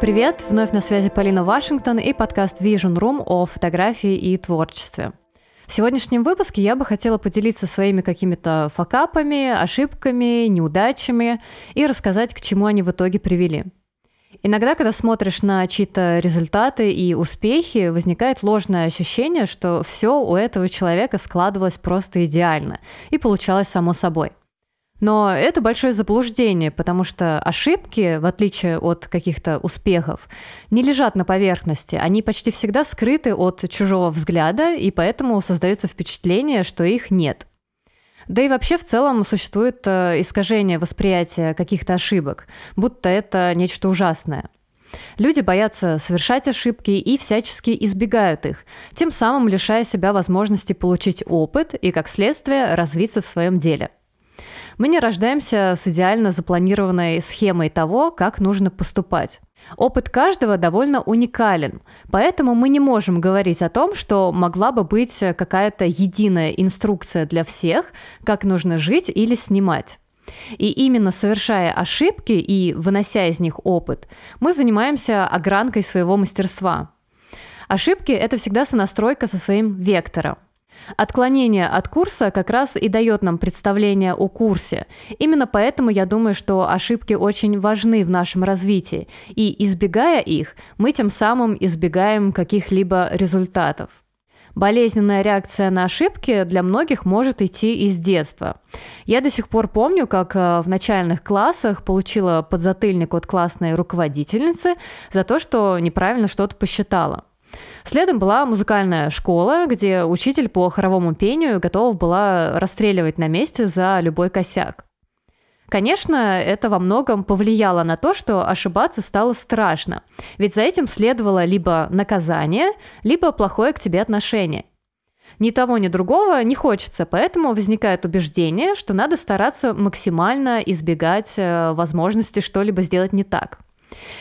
Привет! Вновь на связи Полина Вашингтон и подкаст Vision Room о фотографии и творчестве. В сегодняшнем выпуске я бы хотела поделиться своими какими-то факапами, ошибками, неудачами и рассказать, к чему они в итоге привели. Иногда, когда смотришь на чьи-то результаты и успехи, возникает ложное ощущение, что все у этого человека складывалось просто идеально и получалось само собой. Но это большое заблуждение, потому что ошибки, в отличие от каких-то успехов, не лежат на поверхности. Они почти всегда скрыты от чужого взгляда, и поэтому создается впечатление, что их нет. Да и вообще в целом существует э, искажение восприятия каких-то ошибок, будто это нечто ужасное. Люди боятся совершать ошибки и всячески избегают их, тем самым лишая себя возможности получить опыт и, как следствие, развиться в своем деле – мы не рождаемся с идеально запланированной схемой того, как нужно поступать. Опыт каждого довольно уникален, поэтому мы не можем говорить о том, что могла бы быть какая-то единая инструкция для всех, как нужно жить или снимать. И именно совершая ошибки и вынося из них опыт, мы занимаемся огранкой своего мастерства. Ошибки – это всегда сонастройка со своим вектором – Отклонение от курса как раз и дает нам представление о курсе. Именно поэтому я думаю, что ошибки очень важны в нашем развитии, и избегая их, мы тем самым избегаем каких-либо результатов. Болезненная реакция на ошибки для многих может идти из детства. Я до сих пор помню, как э, в начальных классах получила подзатыльник от классной руководительницы за то, что неправильно что-то посчитала. Следом была музыкальная школа, где учитель по хоровому пению готова была расстреливать на месте за любой косяк. Конечно, это во многом повлияло на то, что ошибаться стало страшно, ведь за этим следовало либо наказание, либо плохое к тебе отношение. Ни того, ни другого не хочется, поэтому возникает убеждение, что надо стараться максимально избегать э, возможности что-либо сделать не так –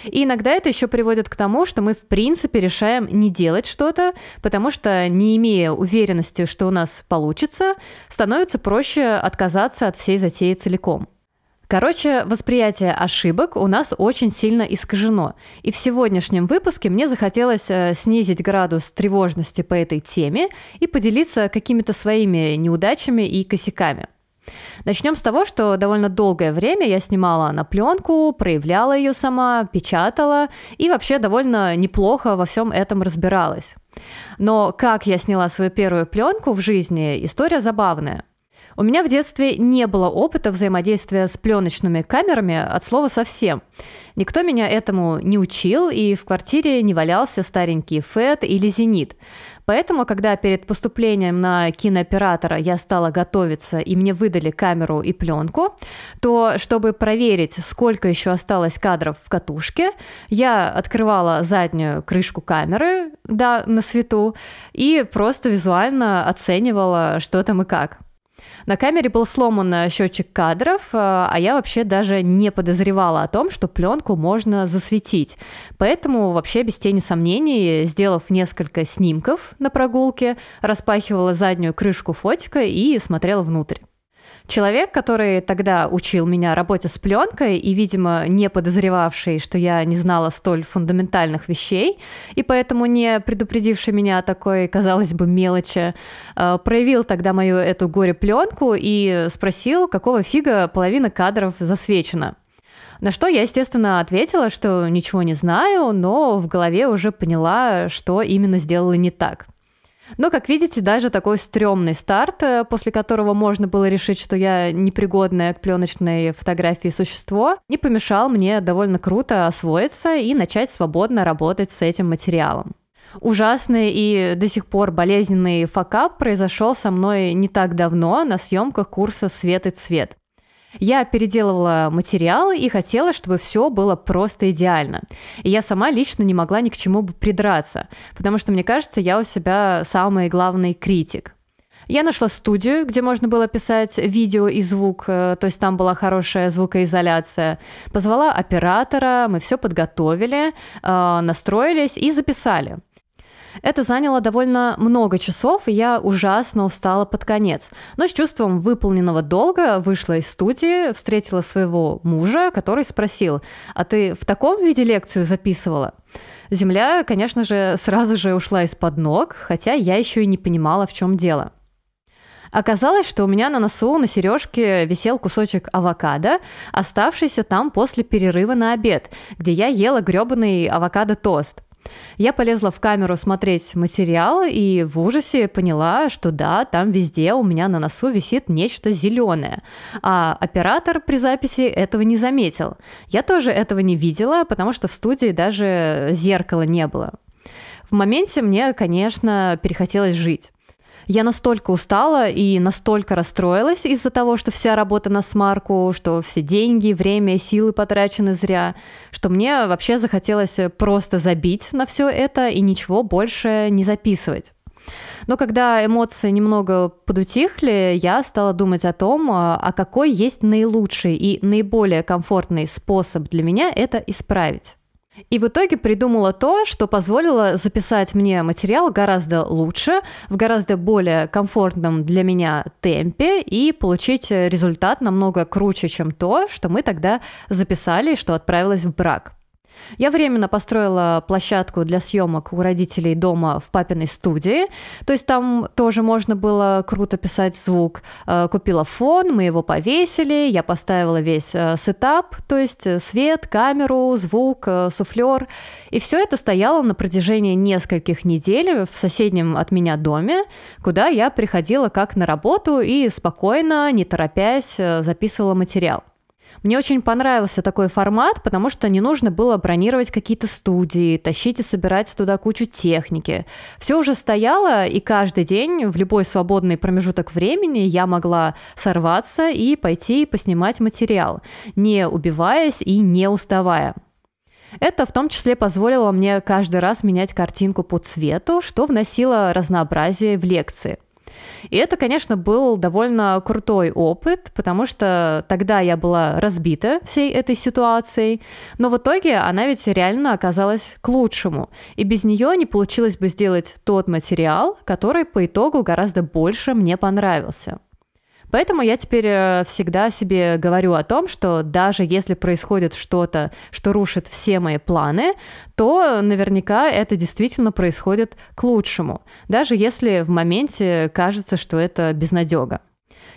и иногда это еще приводит к тому, что мы в принципе решаем не делать что-то, потому что, не имея уверенности, что у нас получится, становится проще отказаться от всей затеи целиком. Короче, восприятие ошибок у нас очень сильно искажено. И в сегодняшнем выпуске мне захотелось э, снизить градус тревожности по этой теме и поделиться какими-то своими неудачами и косяками – Начнем с того, что довольно долгое время я снимала на пленку, проявляла ее сама, печатала и вообще довольно неплохо во всем этом разбиралась. Но как я сняла свою первую пленку в жизни, история забавная. У меня в детстве не было опыта взаимодействия с пленочными камерами от слова совсем. Никто меня этому не учил, и в квартире не валялся старенький ФЭТ или Зенит. Поэтому, когда перед поступлением на кинооператора я стала готовиться, и мне выдали камеру и пленку, то чтобы проверить, сколько еще осталось кадров в катушке, я открывала заднюю крышку камеры, да, на свету, и просто визуально оценивала, что там и как. На камере был сломан э, счетчик кадров, э, а я вообще даже не подозревала о том, что пленку можно засветить. Поэтому вообще без тени сомнений, сделав несколько снимков на прогулке, распахивала заднюю крышку фотика и смотрела внутрь. Человек, который тогда учил меня работе с пленкой и, видимо, не подозревавший, что я не знала столь фундаментальных вещей, и поэтому не предупредивший меня о такой, казалось бы, мелочи, э, проявил тогда мою эту горе-пленку и спросил, какого фига половина кадров засвечена. На что я, естественно, ответила, что ничего не знаю, но в голове уже поняла, что именно сделала не так – но, как видите, даже такой стрёмный старт, э, после которого можно было решить, что я непригодное к пленочной фотографии существо, не помешал мне довольно круто освоиться и начать свободно работать с этим материалом. Ужасный и до сих пор болезненный факап произошел со мной не так давно на съемках курса «Свет и цвет». Я переделывала материалы и хотела, чтобы все было просто идеально. И я сама лично не могла ни к чему бы придраться, потому что, мне кажется, я у себя самый главный критик. Я нашла студию, где можно было писать видео и звук, э, то есть там была хорошая звукоизоляция. Позвала оператора, мы все подготовили, э, настроились и записали. Это заняло довольно много часов, и я ужасно устала под конец. Но с чувством выполненного долга вышла из студии, встретила своего мужа, который спросил, а ты в таком виде лекцию записывала? Земля, конечно же, сразу же ушла из-под ног, хотя я еще и не понимала, в чем дело. Оказалось, что у меня на носу на сережке висел кусочек авокадо, оставшийся там после перерыва на обед, где я ела гребаный авокадо-тост – я полезла в камеру смотреть материал и в ужасе поняла, что да, там везде у меня на носу висит нечто зеленое. А оператор при записи этого не заметил. Я тоже этого не видела, потому что в студии даже зеркала не было. В моменте мне, конечно, перехотелось жить. Я настолько устала и настолько расстроилась из-за того, что вся работа на смарку, что все деньги, время, силы потрачены зря, что мне вообще захотелось просто забить на все это и ничего больше не записывать. Но когда эмоции немного подутихли, я стала думать о том, а, а какой есть наилучший и наиболее комфортный способ для меня это исправить. И в итоге придумала то, что позволило записать мне материал гораздо лучше, в гораздо более комфортном для меня темпе и получить результат намного круче, чем то, что мы тогда записали и что отправилось в брак. Я временно построила площадку для съемок у родителей дома в папиной студии. То есть там тоже можно было круто писать звук. Э, купила фон, мы его повесили, я поставила весь э, сетап, то есть э, свет, камеру, звук, суфлер. И все это стояло на протяжении нескольких недель в соседнем от меня доме, куда я приходила как на работу и спокойно, не торопясь, записывала материал. Мне очень понравился такой формат, потому что не нужно было бронировать какие-то студии, тащить и собирать туда кучу техники. Все уже стояло, и каждый день в любой свободный промежуток времени я могла сорваться и пойти поснимать материал, не убиваясь и не уставая. Это в том числе позволило мне каждый раз менять картинку по цвету, что вносило разнообразие в лекции – и это, конечно, был довольно крутой опыт, потому что тогда я была разбита всей этой ситуацией, но в итоге она ведь реально оказалась к лучшему. И без нее не получилось бы сделать тот материал, который по итогу гораздо больше мне понравился. Поэтому я теперь э, всегда себе говорю о том, что даже если происходит что-то, что рушит все мои планы, то наверняка это действительно происходит к лучшему, даже если в моменте кажется, что это безнадега.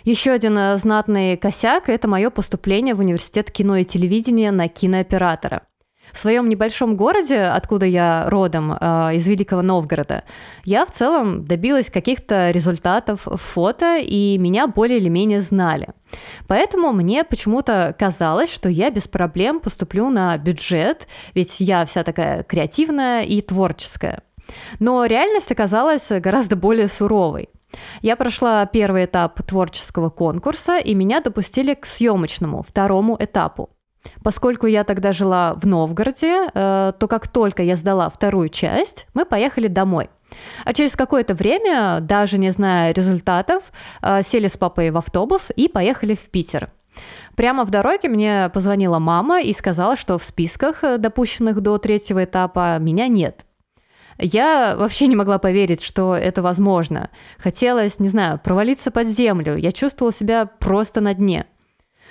Еще один э, знатный косяк – это мое поступление в университет кино и телевидения на кинооператора – в своем небольшом городе, откуда я родом, э, из Великого Новгорода, я в целом добилась каких-то результатов в фото, и меня более или менее знали. Поэтому мне почему-то казалось, что я без проблем поступлю на бюджет, ведь я вся такая креативная и творческая. Но реальность оказалась гораздо более суровой. Я прошла первый этап творческого конкурса, и меня допустили к съемочному, второму этапу. Поскольку я тогда жила в Новгороде, э, то как только я сдала вторую часть, мы поехали домой. А через какое-то время, даже не зная результатов, э, сели с папой в автобус и поехали в Питер. Прямо в дороге мне позвонила мама и сказала, что в списках, э, допущенных до третьего этапа, меня нет. Я вообще не могла поверить, что это возможно. Хотелось, не знаю, провалиться под землю. Я чувствовала себя просто на дне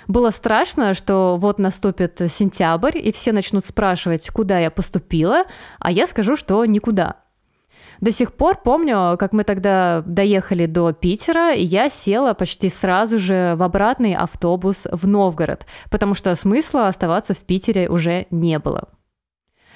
было страшно, что вот наступит сентябрь, и все начнут спрашивать, куда я поступила, а я скажу, что никуда. До сих пор помню, как мы тогда доехали до Питера, и я села почти сразу же в обратный автобус в Новгород, потому что смысла оставаться в Питере уже не было.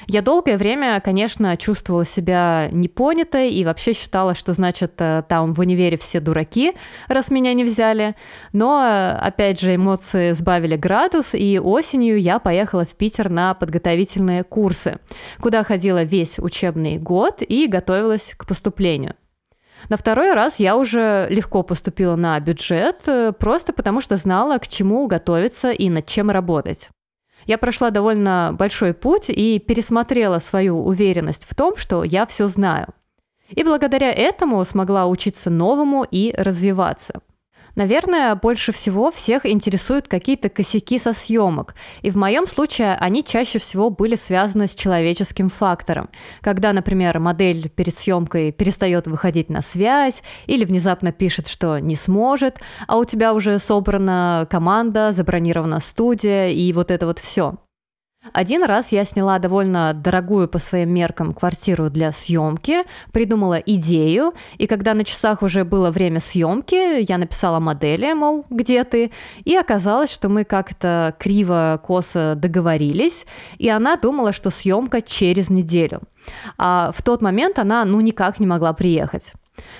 Я долгое время, конечно, чувствовала себя непонятой и вообще считала, что, значит, э, там в универе все дураки, раз меня не взяли. Но, опять же, эмоции сбавили градус, и осенью я поехала в Питер на подготовительные курсы, куда ходила весь учебный год и готовилась к поступлению. На второй раз я уже легко поступила на бюджет, э, просто потому что знала, к чему готовиться и над чем работать я прошла довольно большой путь и пересмотрела свою уверенность в том, что я все знаю. И благодаря этому смогла учиться новому и развиваться. Наверное, больше всего всех интересуют какие-то косяки со съемок. И в моем случае они чаще всего были связаны с человеческим фактором. Когда, например, модель перед съемкой перестает выходить на связь или внезапно пишет, что не сможет, а у тебя уже собрана команда, забронирована студия и вот это вот все. Один раз я сняла довольно дорогую по своим меркам квартиру для съемки, придумала идею, и когда на часах уже было время съемки, я написала модели, мол, где ты, и оказалось, что мы как-то криво-косо договорились, и она думала, что съемка через неделю. А в тот момент она ну никак не могла приехать.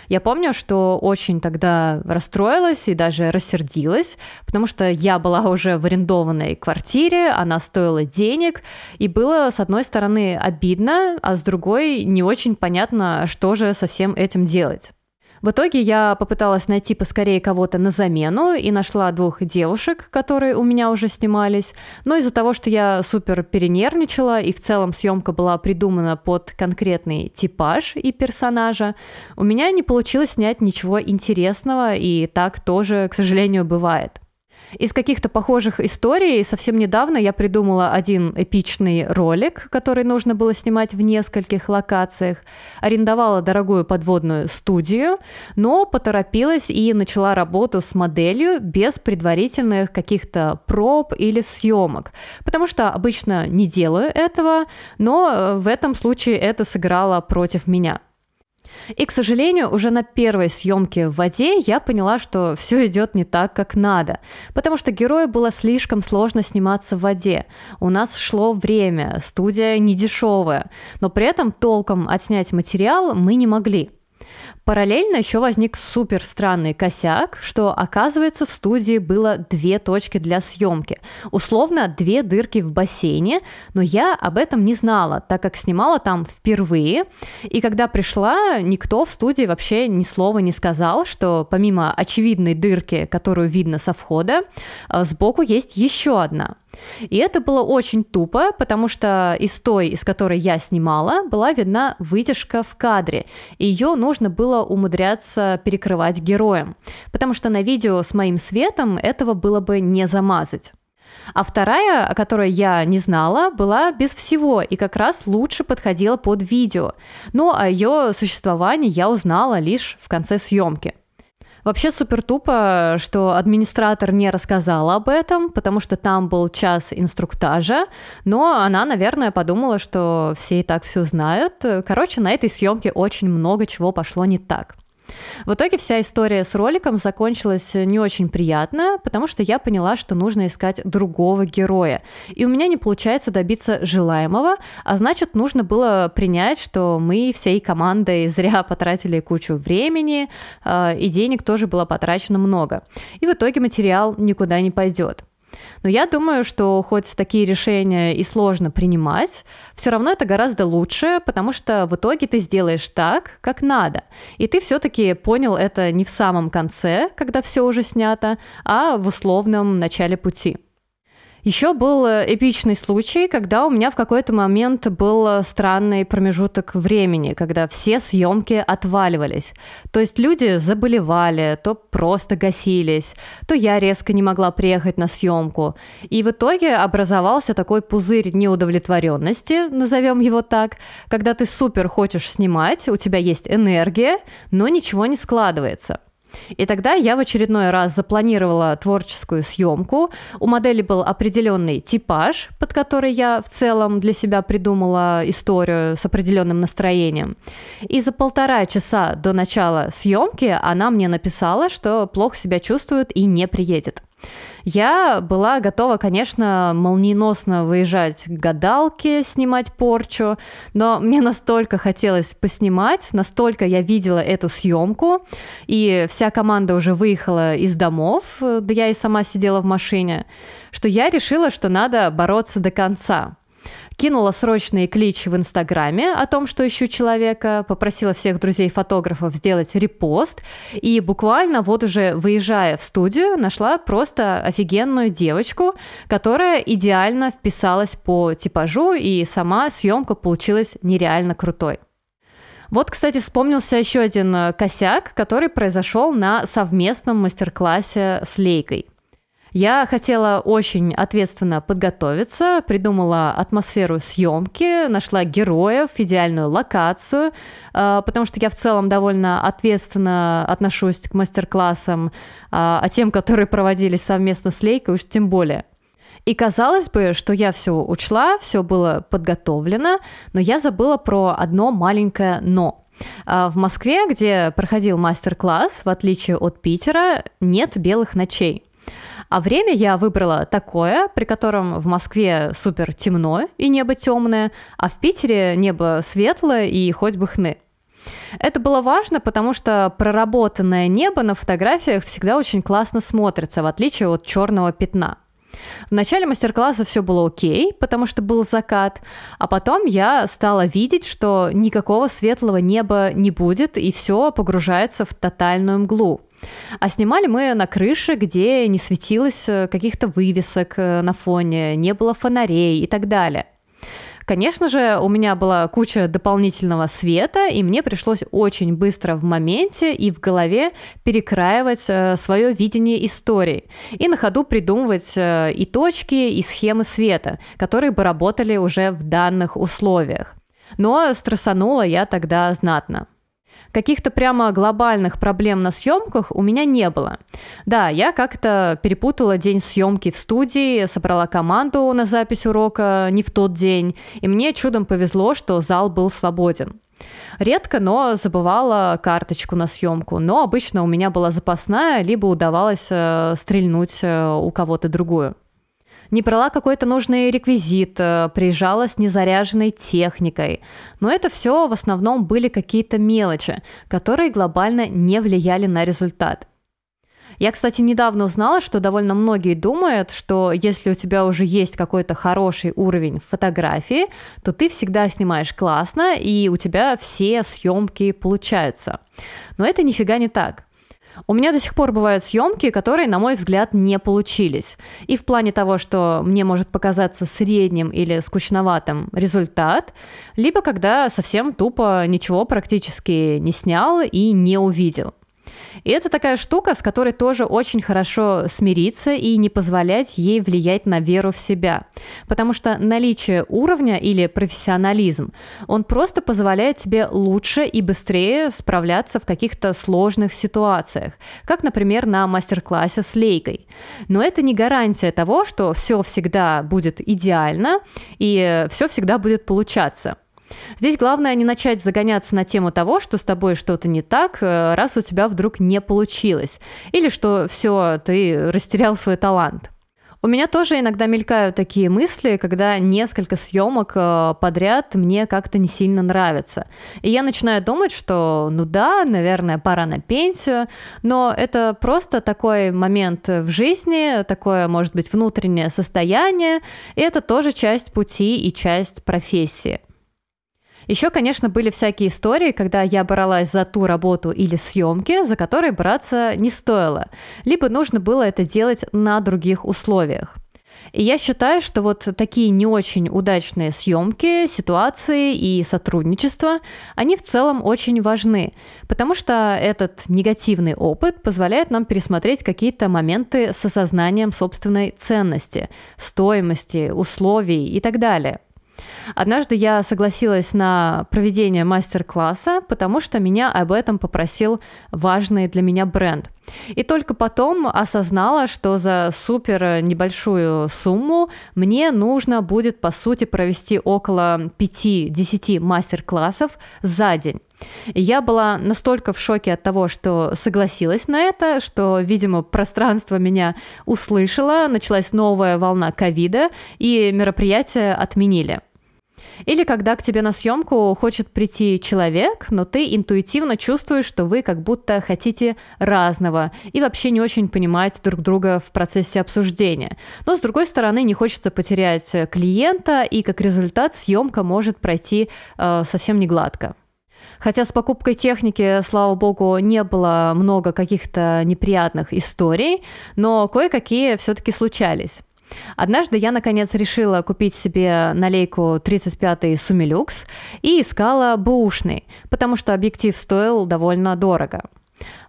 Я помню, что очень тогда расстроилась и даже рассердилась, потому что я была уже в арендованной квартире, она стоила денег, и было, с одной стороны, обидно, а с другой не очень понятно, что же со всем этим делать. В итоге я попыталась найти поскорее кого-то на замену и нашла двух девушек, которые у меня уже снимались. Но из-за того, что я супер перенервничала и в целом съемка была придумана под конкретный типаж и персонажа, у меня не получилось снять ничего интересного, и так тоже, к сожалению, бывает. Из каких-то похожих историй совсем недавно я придумала один эпичный ролик, который нужно было снимать в нескольких локациях. Арендовала дорогую подводную студию, но поторопилась и начала работу с моделью без предварительных каких-то проб или съемок. Потому что обычно не делаю этого, но э, в этом случае это сыграло против меня. И, к сожалению, уже на первой съемке в воде я поняла, что все идет не так, как надо, потому что герою было слишком сложно сниматься в воде. У нас шло время, студия не дешевая, но при этом толком отснять материал мы не могли – Параллельно еще возник супер странный косяк, что оказывается в студии было две точки для съемки. Условно две дырки в бассейне, но я об этом не знала, так как снимала там впервые. И когда пришла, никто в студии вообще ни слова не сказал, что помимо очевидной дырки, которую видно со входа, э, сбоку есть еще одна. И это было очень тупо, потому что из той, из которой я снимала, была видна вытяжка в кадре. ее нужно было умудряться перекрывать героем, потому что на видео с моим светом этого было бы не замазать. А вторая, о которой я не знала, была без всего и как раз лучше подходила под видео. Но о ее существовании я узнала лишь в конце съемки. Вообще супер тупо, что администратор не рассказала об этом, потому что там был час инструктажа, но она, наверное, подумала, что все и так все знают. Короче, на этой съемке очень много чего пошло не так. В итоге вся история с роликом закончилась не очень приятно, потому что я поняла, что нужно искать другого героя. И у меня не получается добиться желаемого, а значит, нужно было принять, что мы всей командой зря потратили кучу времени, а, и денег тоже было потрачено много. И в итоге материал никуда не пойдет. Но я думаю, что хоть такие решения и сложно принимать, все равно это гораздо лучше, потому что в итоге ты сделаешь так, как надо. И ты все-таки понял это не в самом конце, когда все уже снято, а в условном начале пути. Еще был э, эпичный случай, когда у меня в какой-то момент был э, странный промежуток времени, когда все съемки отваливались. То есть люди заболевали, то просто гасились, то я резко не могла приехать на съемку. И в итоге образовался такой пузырь неудовлетворенности, назовем его так, когда ты супер хочешь снимать, у тебя есть энергия, но ничего не складывается. И тогда я в очередной раз запланировала творческую съемку. У модели был определенный типаж, под который я в целом для себя придумала историю с определенным настроением. И за полтора часа до начала съемки она мне написала, что плохо себя чувствует и не приедет. Я была готова, конечно, молниеносно выезжать к гадалке, снимать порчу, но мне настолько хотелось поснимать, настолько я видела эту съемку, и вся команда уже выехала из домов, э, да я и сама сидела в машине, что я решила, что надо бороться до конца кинула срочные кличи в Инстаграме о том, что ищу человека, попросила всех друзей-фотографов сделать репост, и буквально вот уже выезжая в студию, нашла просто офигенную девочку, которая идеально вписалась по типажу, и сама съемка получилась нереально крутой. Вот, кстати, вспомнился еще один косяк, который произошел на совместном мастер-классе с Лейкой – я хотела очень ответственно подготовиться, придумала атмосферу съемки, нашла героев, идеальную локацию, а, потому что я в целом довольно ответственно отношусь к мастер-классам, а, а тем, которые проводились совместно с Лейкой, уж тем более. И казалось бы, что я все учла, все было подготовлено, но я забыла про одно маленькое но. А, в Москве, где проходил мастер-класс, в отличие от Питера, нет белых ночей. А время я выбрала такое, при котором в Москве супер темно и небо темное, а в Питере небо светлое и хоть бы хны. Это было важно, потому что проработанное небо на фотографиях всегда очень классно смотрится, в отличие от черного пятна. В начале мастер-класса все было окей, потому что был закат, а потом я стала видеть, что никакого светлого неба не будет, и все погружается в тотальную мглу. А снимали мы на крыше, где не светилось э, каких-то вывесок э, на фоне, не было фонарей и так далее. Конечно же, у меня была куча дополнительного света, и мне пришлось очень быстро в моменте и в голове перекраивать э, свое видение истории и на ходу придумывать и точки, и схемы света, которые бы работали уже в данных условиях. Но стрессанула я тогда знатно. Каких-то прямо глобальных проблем на съемках у меня не было. Да, я как-то перепутала день съемки в студии, собрала команду на запись урока не в тот день, и мне чудом повезло, что зал был свободен. Редко, но забывала карточку на съемку. Но обычно у меня была запасная, либо удавалось э, стрельнуть э, у кого-то другую не брала какой-то нужный реквизит, э, приезжала с незаряженной техникой. Но это все в основном были какие-то мелочи, которые глобально не влияли на результат. Я, кстати, недавно узнала, что довольно многие думают, что если у тебя уже есть какой-то хороший уровень фотографии, то ты всегда снимаешь классно, и у тебя все съемки получаются. Но это нифига не так. У меня до сих пор бывают съемки, которые, на мой взгляд, не получились. И в плане того, что мне может показаться средним или скучноватым результат, либо когда совсем тупо ничего практически не снял и не увидел. И это такая штука, с которой тоже очень хорошо смириться и не позволять ей влиять на веру в себя. Потому что наличие уровня или профессионализм, он просто позволяет тебе лучше и быстрее справляться в каких-то сложных ситуациях, как, например, на мастер-классе с лейкой. Но это не гарантия того, что все всегда будет идеально и все всегда будет получаться. Здесь главное не начать загоняться на тему того, что с тобой что-то не так, э, раз у тебя вдруг не получилось, или что все, ты растерял свой талант. У меня тоже иногда мелькают такие мысли, когда несколько съемок э, подряд мне как-то не сильно нравится. И я начинаю думать, что ну да, наверное, пора на пенсию, но это просто такой момент в жизни, такое, может быть, внутреннее состояние, и это тоже часть пути и часть профессии. Еще, конечно, были всякие истории, когда я боролась за ту работу или съемки, за которые браться не стоило, либо нужно было это делать на других условиях. И я считаю, что вот такие не очень удачные съемки, ситуации и сотрудничество, они в целом очень важны, потому что этот негативный опыт позволяет нам пересмотреть какие-то моменты с осознанием собственной ценности, стоимости, условий и так далее – Однажды я согласилась на проведение мастер-класса, потому что меня об этом попросил важный для меня бренд. И только потом осознала, что за супер небольшую сумму мне нужно будет, по сути, провести около 5-10 мастер-классов за день. И я была настолько в шоке от того, что согласилась на это, что, видимо, пространство меня услышало, началась новая волна ковида, и мероприятие отменили. Или когда к тебе на съемку хочет прийти человек, но ты интуитивно чувствуешь, что вы как будто хотите разного и вообще не очень понимаете друг друга в процессе обсуждения. Но с другой стороны, не хочется потерять э, клиента, и как результат съемка может пройти э, совсем не гладко. Хотя с покупкой техники, слава богу, не было много каких-то неприятных историй, но кое-какие все-таки случались. Однажды я, наконец, решила купить себе налейку 35-й Сумилюкс и искала бэушный, потому что объектив стоил довольно дорого.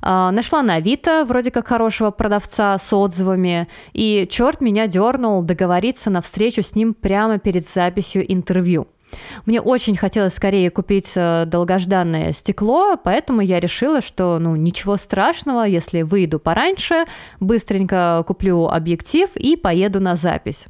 А, нашла на Авито вроде как хорошего продавца с отзывами, и черт меня дернул договориться на встречу с ним прямо перед записью интервью – мне очень хотелось скорее купить э, долгожданное стекло, поэтому я решила, что ну ничего страшного, если выйду пораньше, быстренько куплю объектив и поеду на запись.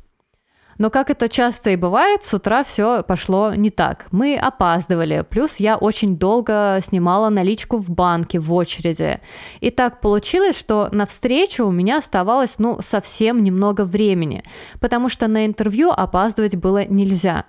Но как это часто и бывает, с утра все пошло не так. Мы опаздывали, плюс я очень долго снимала наличку в банке в очереди. И так получилось, что на встречу у меня оставалось ну совсем немного времени, потому что на интервью опаздывать было нельзя.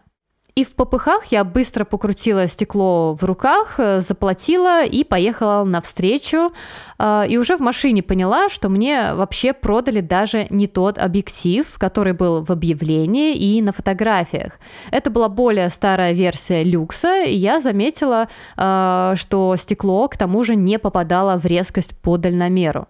И в попыхах я быстро покрутила стекло в руках, э, заплатила и поехала навстречу. Э, и уже в машине поняла, что мне вообще продали даже не тот объектив, который был в объявлении и на фотографиях. Это была более старая версия люкса, и я заметила, э, что стекло к тому же не попадало в резкость по дальномеру.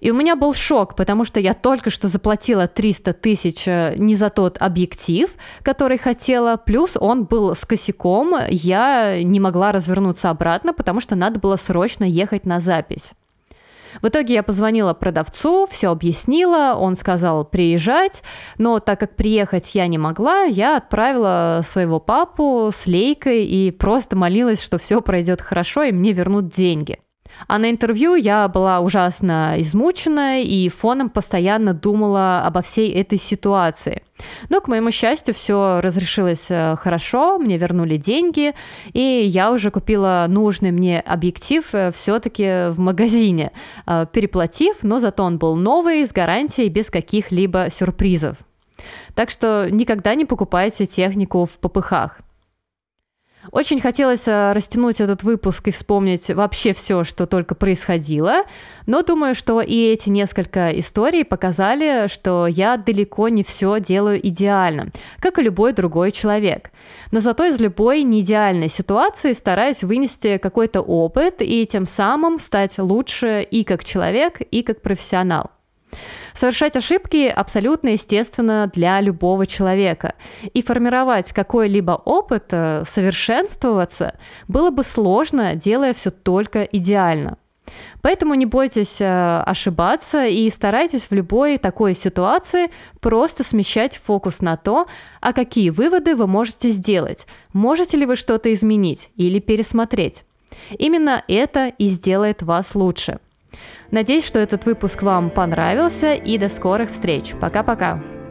И у меня был шок, потому что я только что заплатила 300 тысяч э, не за тот объектив, который хотела, плюс он был с косяком, я не могла развернуться обратно, потому что надо было срочно ехать на запись. В итоге я позвонила продавцу, все объяснила, он сказал приезжать, но так как приехать я не могла, я отправила своего папу с лейкой и просто молилась, что все пройдет хорошо и мне вернут деньги. А на интервью я была ужасно измучена и фоном постоянно думала обо всей этой ситуации. Но, к моему счастью, все разрешилось э, хорошо, мне вернули деньги, и я уже купила нужный мне объектив э, все-таки в магазине, э, переплатив, но зато он был новый, с гарантией, без каких-либо сюрпризов. Так что никогда не покупайте технику в попыхах – очень хотелось э, растянуть этот выпуск и вспомнить вообще все, что только происходило, но думаю, что и эти несколько историй показали, что я далеко не все делаю идеально, как и любой другой человек. Но зато из любой неидеальной ситуации стараюсь вынести какой-то опыт и тем самым стать лучше и как человек, и как профессионал. Совершать ошибки абсолютно естественно для любого человека. И формировать какой-либо опыт, э, совершенствоваться было бы сложно, делая все только идеально. Поэтому не бойтесь э, ошибаться и старайтесь в любой такой ситуации просто смещать фокус на то, а какие выводы вы можете сделать, можете ли вы что-то изменить или пересмотреть. Именно это и сделает вас лучше – Надеюсь, что этот выпуск вам понравился и до скорых встреч. Пока-пока.